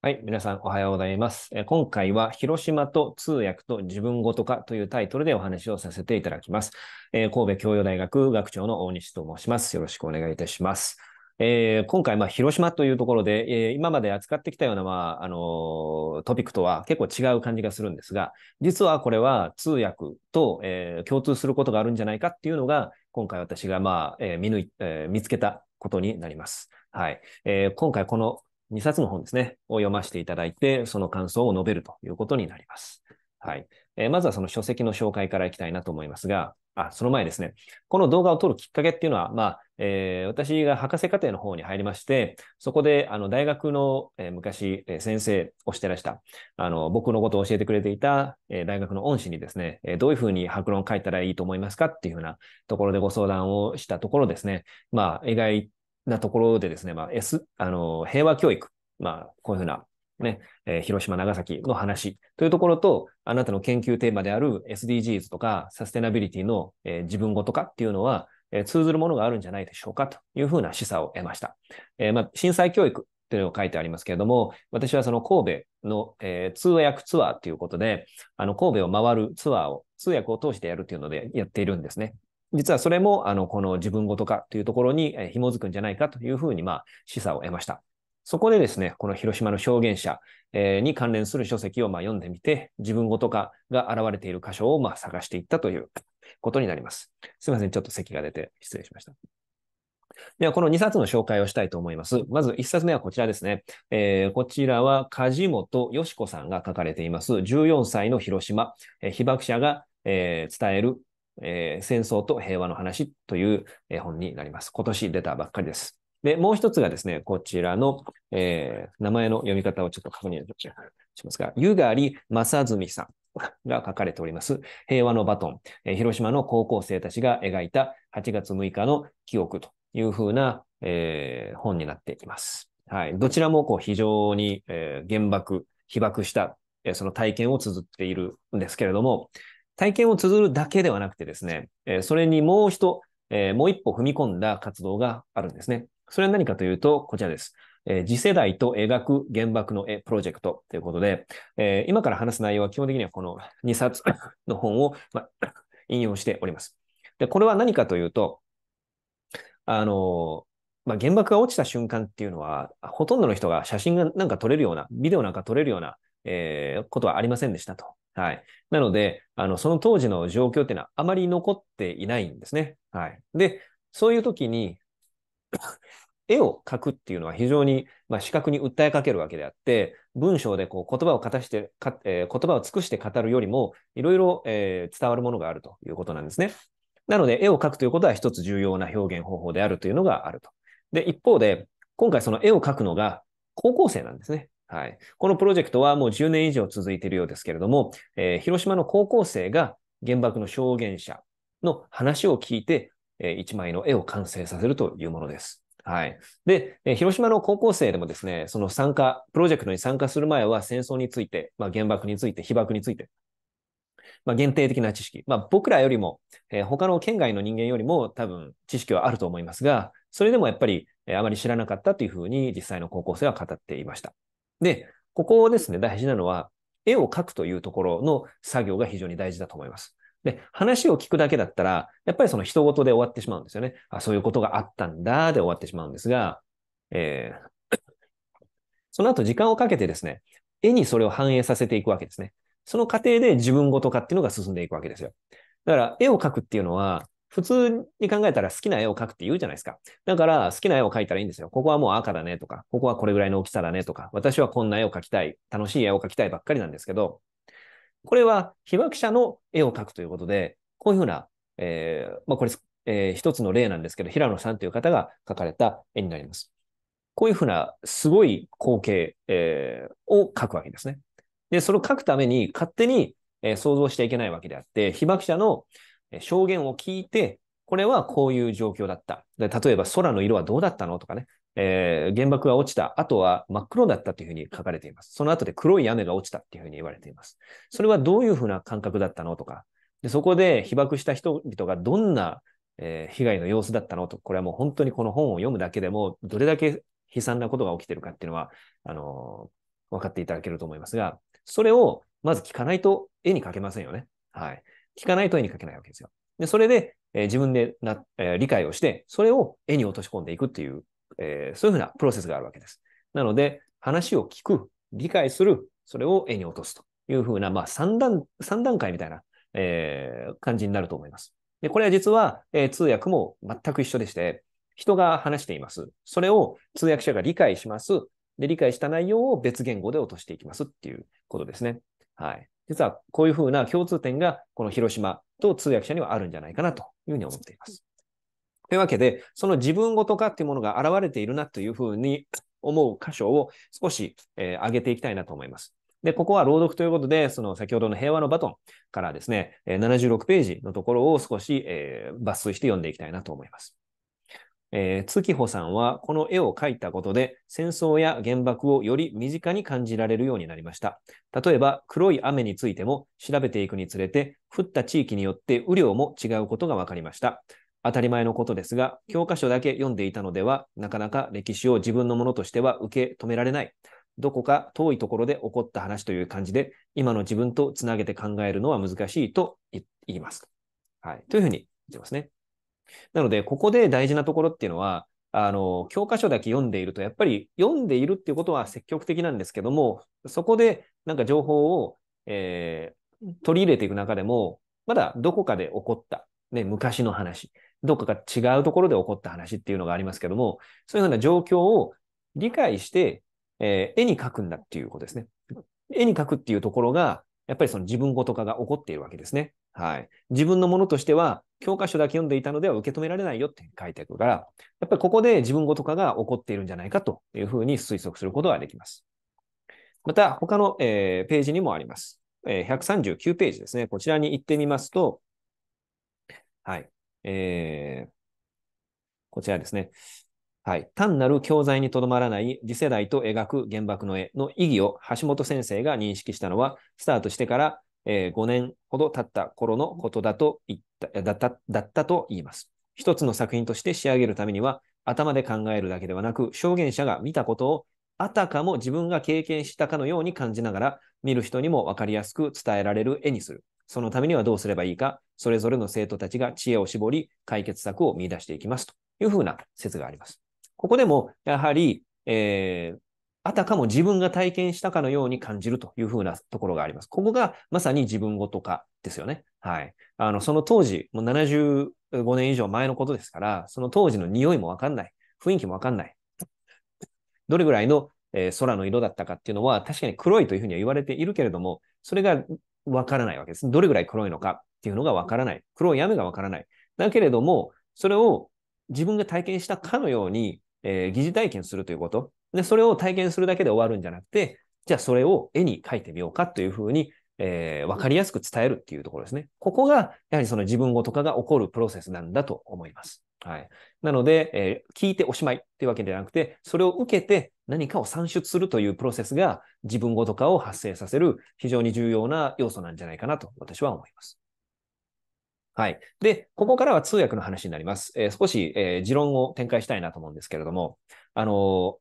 はい、皆さんおはようございます。え今回は広島と通訳と自分ごとかというタイトルでお話をさせていただきます。えー、神戸教養大学学長の大西と申します。よろしくお願いいたします。えー、今回、まあ、広島というところで、えー、今まで扱ってきたような、まあ、あのー、トピックとは結構違う感じがするんですが、実はこれは通訳と、え共通することがあるんじゃないかっていうのが、今回私が、まあ、え見抜い、え見つけたことになります。はい。え今回この2冊の本ですね、を読ませていただいて、その感想を述べるということになります。はい。えー、まずはその書籍の紹介からいきたいなと思いますが、あ、その前ですね。この動画を撮るきっかけっていうのは、まあ、えー、私が博士課程の方に入りまして、そこで、あの、大学の、えー、昔、え先生をしてらした、あの、僕のことを教えてくれていた、え大学の恩師にですね、えどういうふうに白論書いたらいいと思いますかっていうふうなところでご相談をしたところですね、まあ、意外なところでですね、まあ、S、あの、平和教育、まあ、こういうふうな、ね、えー、広島、長崎の話というところと、あなたの研究テーマである SDGs とかサステナビリティの、えー、自分ごとかっていうのは、えー、通ずるものがあるんじゃないでしょうかというふうな示唆を得ました。えまあ、震災教育というのを書いてありますけれども、私はその神戸の、え通訳ツアーということで、あの神戸を回るツアーを通訳を通してやるというのでやっているんですね。実はそれも、あの、この自分ごとかというところに紐づくんじゃないかというふうに、まあ、示唆を得ました。そこでですね、この広島の証言者、えに関連する書籍をまあ読んでみて、自分ごと化が現れている箇所をまあ探していったということになります。すいません、ちょっと席が出て失礼しました。では、この2冊の紹介をしたいと思います。まず1冊目はこちらですね。えー、こちらは梶本よし子さんが書かれています。14歳の広島、え被爆者が、え伝えるえー、戦争と平和の話という本になります。今年出たばっかりです。で、もう一つがですね、こちらの、えー、名前の読み方をちょっと確認しますが、湯狩正純さんが書かれております、平和のバトン、えー、広島の高校生たちが描いた8月6日の記憶というふうな、えー、本になっています。はい。どちらもこう非常に、え原爆、被爆した、えその体験を綴っているんですけれども、体験を綴るだけではなくてですね、えそれにもう一、えもう一歩踏み込んだ活動があるんですね。それは何かというと、こちらです。え次世代と描く原爆の絵プロジェクトということで、え今から話す内容は基本的にはこの2冊 の本を、ま、引用しております。で、これは何かというと、あの、まあ、原爆が落ちた瞬間っていうのは、ほとんどの人が写真がなんか撮れるような、ビデオなんか撮れるような、えー、ことはありませんでしたと。はい。なので、あの、その当時の状況っていうのはあまり残っていないんですね。はい。で、そういう時に 絵を描くっていうのは非常に、まあ、視覚に訴えかけるわけであって、文章でこう言葉を形してか、えー、言葉を尽くして語るよりも、いろいろ、えー、伝わるものがあるということなんですね。なので、絵を描くということは一つ重要な表現方法であるというのがあると。で、一方で、今回その絵を描くのが高校生なんですね。はい。このプロジェクトはもう10年以上続いているようですけれども、えー、広島の高校生が原爆の証言者の話を聞いて、えー、1枚の絵を完成させるというものです。はい。で、えー、広島の高校生でもですね、その参加、プロジェクトに参加する前は戦争について、まあ、原爆について、被爆について、まあ、限定的な知識、まあ、僕らよりも、えー、他の県外の人間よりも多分知識はあると思いますが、それでもやっぱり、えー、あまり知らなかったというふうに実際の高校生は語っていました。で、ここですね、大事なのは、絵を描くというところの作業が非常に大事だと思います。で、話を聞くだけだったら、やっぱりその人事で終わってしまうんですよね。あ、そういうことがあったんだ、で終わってしまうんですが、えー、その後時間をかけてですね、絵にそれを反映させていくわけですね。その過程で自分ごとかっていうのが進んでいくわけですよ。だから、絵を描くっていうのは、普通に考えたら好きな絵を描くって言うじゃないですか。だから好きな絵を描いたらいいんですよ。ここはもう赤だねとか、ここはこれぐらいの大きさだねとか、私はこんな絵を描きたい、楽しい絵を描きたいばっかりなんですけど、これは被爆者の絵を描くということで、こういうふうな、えー、まあ、これ、えー、一つの例なんですけど、平野さんという方が描かれた絵になります。こういうふうなすごい光景、えー、を描くわけですね。で、それを描くために勝手に、え想像していけないわけであって、被爆者の、証言を聞いて、これはこういう状況だった。で例えば空の色はどうだったのとかね、えー、原爆が落ちた後は真っ黒だったというふうに書かれています。その後で黒い雨が落ちたというふうに言われています。それはどういうふうな感覚だったのとか、でそこで被爆した人々がどんな、えー、被害の様子だったのと、これはもう本当にこの本を読むだけでも、どれだけ悲惨なことが起きてるかっていうのは、あのー、分かっていただけると思いますが、それをまず聞かないと絵に描けませんよね。はい。聞かないと絵に描けないわけですよ。で、それで、えー、自分でな、えー、理解をして、それを絵に落とし込んでいくっていう、えー、そういうふうなプロセスがあるわけです。なので、話を聞く、理解する、それを絵に落とすというふうな、まあ、3段、3段階みたいな、えー、感じになると思います。で、これは実は、えー、通訳も全く一緒でして、人が話しています。それを通訳者が理解します。で、理解した内容を別言語で落としていきますっていうことですね。はい。実はこういうふうな共通点が、この広島と通訳者にはあるんじゃないかなというふうに思っています。というわけで、その自分ごとかっていうものが現れているなというふうに思う箇所を少し、えー、上げていきたいなと思います。で、ここは朗読ということで、その先ほどの平和のバトンからですね、76ページのところを少し、えー、抜粋して読んでいきたいなと思います。えー、月穂さんはこの絵を描いたことで戦争や原爆をより身近に感じられるようになりました。例えば黒い雨についても調べていくにつれて降った地域によって雨量も違うことが分かりました。当たり前のことですが教科書だけ読んでいたのではなかなか歴史を自分のものとしては受け止められない。どこか遠いところで起こった話という感じで今の自分とつなげて考えるのは難しいと言います。はい、というふうに言ってますね。なので、ここで大事なところっていうのは、あの、教科書だけ読んでいると、やっぱり読んでいるっていうことは積極的なんですけども、そこでなんか情報を、えー、取り入れていく中でも、まだどこかで起こった、ね、昔の話、どこかが違うところで起こった話っていうのがありますけども、そういうふうな状況を理解して、えー、絵に描くんだっていうことですね。絵に描くっていうところが、やっぱりその自分ごと化が起こっているわけですね。はい。自分のものとしては、教科書だけ読んでいたのでは受け止められないよって書いてあるから、やっぱりここで自分ごと化が起こっているんじゃないかというふうに推測することができます。また、他の、えー、ページにもあります。えー、139ページですね。こちらに行ってみますと、はい。えー、こちらですね。はい、単なる教材にとどまらない次世代と描く原爆の絵の意義を橋本先生が認識したのは、スタートしてからえー、5年ほど経った頃のことだと言っただっただったと言います。一つの作品として仕上げるためには、頭で考えるだけではなく、証言者が見たことをあたかも自分が経験したかのように感じながら、見る人にも分かりやすく伝えられる絵にする。そのためにはどうすればいいか、それぞれの生徒たちが知恵を絞り、解決策を見出していきますというふうな説があります。ここでも、やはり、えー、あたかも自分が体験したかのように感じるというふうなところがあります。ここがまさに自分ごとかですよね。はい。あの、その当時、もう75年以上前のことですから、その当時の匂いもわかんない。雰囲気もわかんない。どれぐらいの、えー、空の色だったかっていうのは、確かに黒いというふうには言われているけれども、それがわからないわけです。どれぐらい黒いのかっていうのがわからない。黒い雨がわからない。だけれども、それを自分が体験したかのようにえー、疑似体験するということ。で、それを体験するだけで終わるんじゃなくて、じゃあそれを絵に描いてみようかというふうに、えー、わかりやすく伝えるっていうところですね。ここが、やはりその自分語とかが起こるプロセスなんだと思います。はい。なので、えー、聞いておしまいっていうわけではなくて、それを受けて何かを算出するというプロセスが自分語とかを発生させる非常に重要な要素なんじゃないかなと私は思います。はい。で、ここからは通訳の話になります。えー、少し、えー、持論を展開したいなと思うんですけれども、あの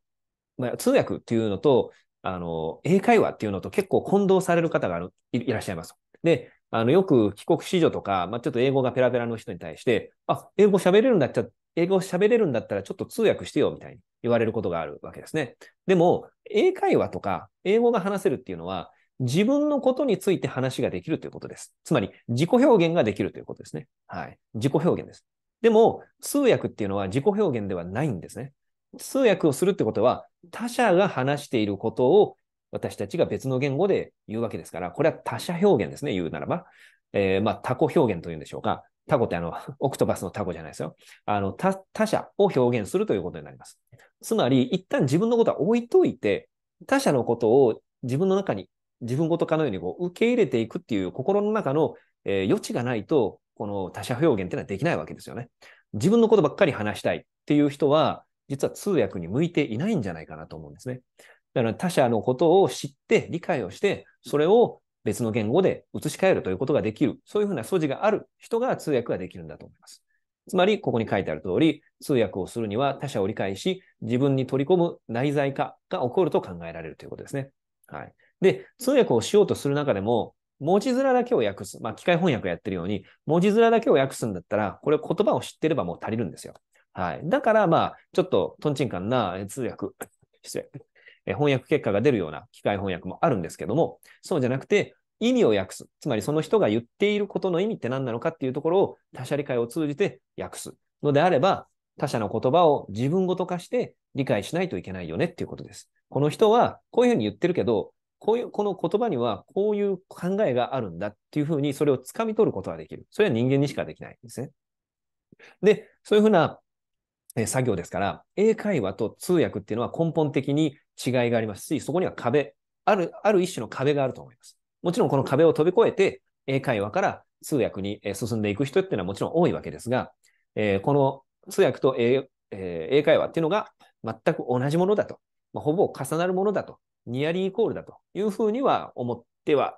まあ、通訳っていうのと、あの英会話っていうのと結構混同される方がいらっしゃいます。で、あのよく帰国子女とか、まあ、ちょっと英語がペラペラの人に対して、あ、英語喋れるんだったら、英語喋れるんだったらちょっと通訳してよみたいに言われることがあるわけですね。でも、英会話とか英語が話せるっていうのは、自分のことについて話ができるということです。つまり、自己表現ができるということですね。はい。自己表現です。でも、通訳っていうのは自己表現ではないんですね。通訳をするってことは、他者が話していることを私たちが別の言語で言うわけですから、これは他者表現ですね、言うならば。えー、まあ、他己表現というんでしょうか。タコってあの、オクトパスのタコじゃないですよ。あの、他者を表現するということになります。つまり、一旦自分のことは置いといて、他者のことを自分の中に自分ごとかのようにこう受け入れていくっていう心の中の、えー、余地がないと、この他者表現っていうのはできないわけですよね。自分のことばっかり話したいっていう人は、実は通訳に向いていないんじゃないかなと思うんですね。だから他者のことを知って、理解をして、それを別の言語で移し替えるということができる、そういうふうな素地がある人が通訳ができるんだと思います。つまり、ここに書いてある通り、通訳をするには他者を理解し、自分に取り込む内在化が起こると考えられるということですね。はい。で、通訳をしようとする中でも、文字面だけを訳す。まあ、機械翻訳やってるように、文字面だけを訳すんだったら、これ言葉を知ってればもう足りるんですよ。はい。だから、まあ、ちょっとトンチンカンな通訳、失礼。え翻訳結果が出るような機械翻訳もあるんですけども、そうじゃなくて、意味を訳す。つまりその人が言っていることの意味って何なのかっていうところを他者理解を通じて訳すのであれば、他者の言葉を自分ごと化して理解しないといけないよねっていうことです。この人はこういうふうに言ってるけど、こういう、この言葉にはこういう考えがあるんだっていうふうに、それをつかみ取ることができる。それは人間にしかできないんですね。で、そういうふうな作業ですから、英会話と通訳っていうのは根本的に違いがありますし、そこには壁、ある、ある一種の壁があると思います。もちろんこの壁を飛び越えて、英会話から通訳に進んでいく人っていうのはもちろん多いわけですが、えー、この通訳と英,、えー、英会話っていうのが全く同じものだと、まあ、ほぼ重なるものだとニアリーイコールだというふうには思っては、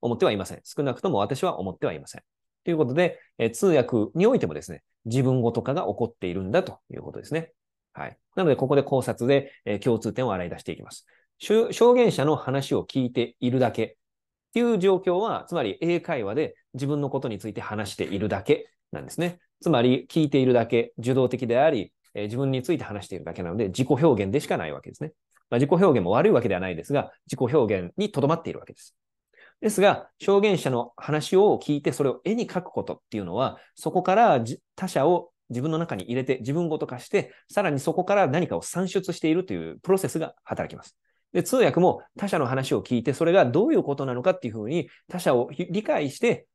思ってはいません。少なくとも私は思ってはいません。ということで、え通訳においてもですね、自分ごとかが起こっているんだということですね。はい。なので、ここで考察で、え共通点を洗い出していきます。証言者の話を聞いているだけっていう状況は、つまり英会話で自分のことについて話しているだけなんですね。つまり、聞いているだけ、受動的であり、え自分について話しているだけなので、自己表現でしかないわけですね。まあ、自己表現も悪いわけではないですが、自己表現にとどまっているわけです。ですが、証言者の話を聞いて、それを絵に描くことっていうのは、そこから他者を自分の中に入れて、自分ごと化して、さらにそこから何かを算出しているというプロセスが働きます。で、通訳も他者の話を聞いて、それがどういうことなのかっていうふうに、他者を理解して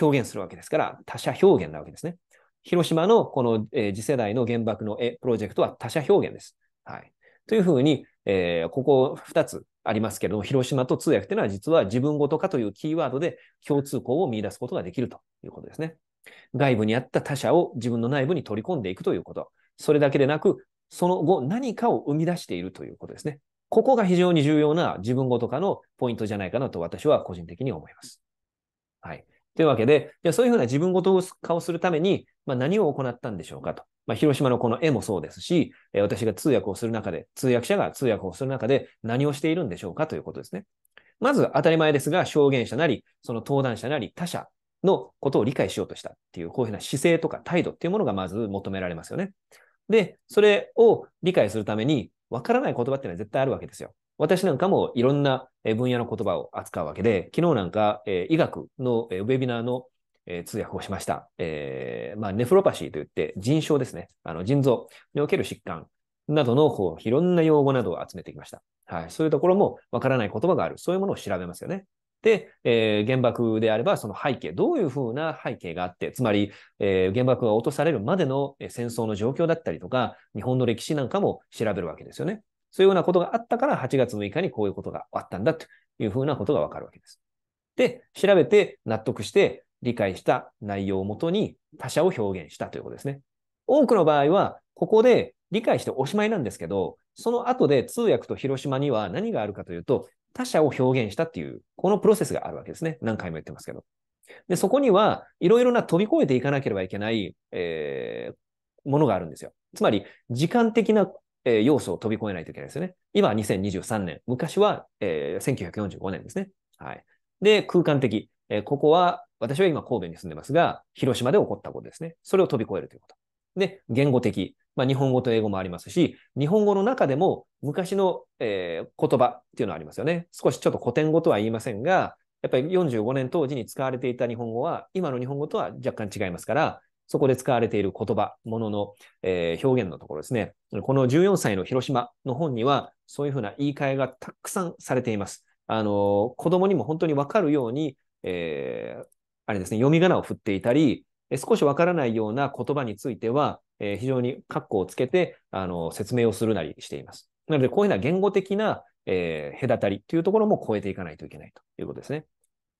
表現するわけですから、他者表現なわけですね。広島のこの、えー、次世代の原爆の絵プロジェクトは他者表現です。はい。というふうに、えー、ここ2つありますけれども、広島と通訳というのは実は自分ごとかというキーワードで共通項を見出すことができるということですね。外部にあった他者を自分の内部に取り込んでいくということ。それだけでなく、その後何かを生み出しているということですね。ここが非常に重要な自分ごとかのポイントじゃないかなと私は個人的に思います。はい。というわけで、じゃあそういうふうな自分ごと化をするために、まあ、何を行ったんでしょうかとまあ、広島のこの絵もそうですし、え私が通訳をする中で、通訳者が通訳をする中で何をしているんでしょうかということですね。まず当たり前ですが、証言者なり、その登壇者なり、他者のことを理解しようとしたっていう、こういうふうな姿勢とか態度っていうものがまず求められますよね。で、それを理解するために、わからない言葉っていうのは絶対あるわけですよ。私なんかもいろんな分野の言葉を扱うわけで、昨日なんか、え医学のウェビナーのえー、通訳をしました。えー、まあ、ネフロパシーといって腎症ですね。あの、腎臓における疾患などのこういろんな用語などを集めてきました。はい。そういうところもわからない言葉がある。そういうものを調べますよね。で、えー、原爆であればその背景、どういうふうな背景があって、つまり、えー、原爆が落とされるまでの戦争の状況だったりとか、日本の歴史なんかも調べるわけですよね。そういうようなことがあったから8月6日にこういうことがあったんだというふうなことがわかるわけです。で、調べて納得して、理解した内容をもとに他者を表現したということですね。多くの場合は、ここで理解しておしまいなんですけど、その後で通訳と広島には何があるかというと、他者を表現したっていう、このプロセスがあるわけですね。何回も言ってますけど。で、そこには、いろいろな飛び越えていかなければいけない、えー、ものがあるんですよ。つまり、時間的な、えー、要素を飛び越えないといけないですよね。今は2023年。昔は、えー、1945年ですね。はい。で、空間的。えー、ここは、私は今神戸に住んでますが、広島で起こったことですね。それを飛び越えるということ。で、言語的。まあ、日本語と英語もありますし、日本語の中でも昔の、えー、言葉っていうのはありますよね。少しちょっと古典語とは言いませんが、やっぱり45年当時に使われていた日本語は、今の日本語とは若干違いますから、そこで使われている言葉、ものの、えー、表現のところですね。この14歳の広島の本には、そういうふうな言い換えがたくさんされています。あのー、子供にも本当にわかるように、えー、あれですね、読み仮名を振っていたり、少しわからないような言葉については、えー、非常に括弧をつけてあの説明をするなりしています。なので、こういうのは言語的な、えー、隔たりというところも超えていかないといけないということですね。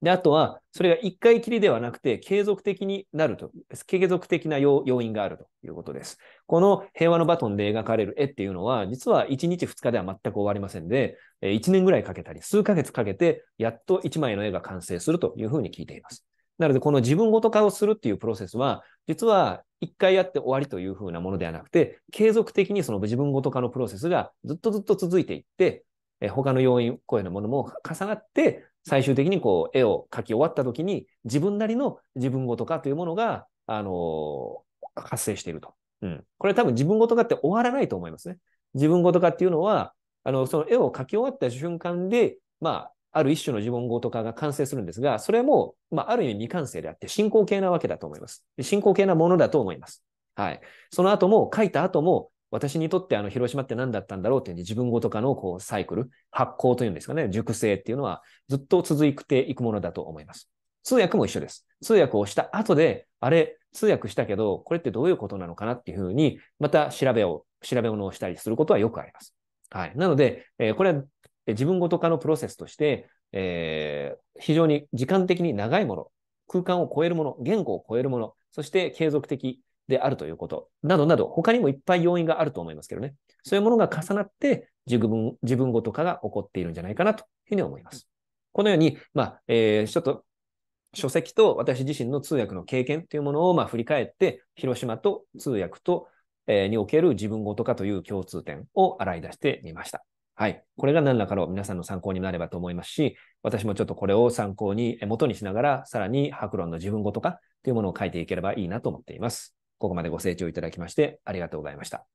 で、あとは、それが1回きりではなくて、継続的になると、継続的な要因があるということです。この平和のバトンで描かれる絵っていうのは、実は1日2日では全く終わりませんで、1年ぐらいかけたり、数ヶ月かけて、やっと1枚の絵が完成するというふうに聞いています。なので、この自分ごと化をするっていうプロセスは、実は一回やって終わりというふうなものではなくて、継続的にその自分ごと化のプロセスがずっとずっと続いていって、え他の要因、声のものも重なって、最終的にこう絵を描き終わった時に、自分なりの自分ごと化というものが、あのー、発生していると。うん。これ多分自分ごと化って終わらないと思いますね。自分ごと化っていうのは、あの、その絵を描き終わった瞬間で、まあ、ある一種の自文語とかが完成するんですが、それも、まあ、ある意味未完成であって、進行形なわけだと思います。進行形なものだと思います。はい。その後も、書いた後も、私にとってあの広島って何だったんだろうっていう自分語とかのこうサイクル、発行というんですかね、熟成っていうのはずっと続いていくものだと思います。通訳も一緒です。通訳をした後で、あれ、通訳したけど、これってどういうことなのかなっていうふうに、また調べを、調べ物をしたりすることはよくあります。はい。なので、えー、これは自分ごと化のプロセスとして、えー、非常に時間的に長いもの、空間を超えるもの、言語を超えるもの、そして継続的であるということ、などなど、他にもいっぱい要因があると思いますけどね。そういうものが重なって、自分、自分ごと化が起こっているんじゃないかなというふうに思います。このように、まあ、えー、ちょっと書籍と私自身の通訳の経験というものをまあ振り返って、広島と通訳と、えー、における自分ごと化という共通点を洗い出してみました。はい。これが何らかの皆さんの参考になればと思いますし、私もちょっとこれを参考に、元にしながら、さらに白論の自分語とかというものを書いていければいいなと思っています。ここまでご清聴いただきましてありがとうございました。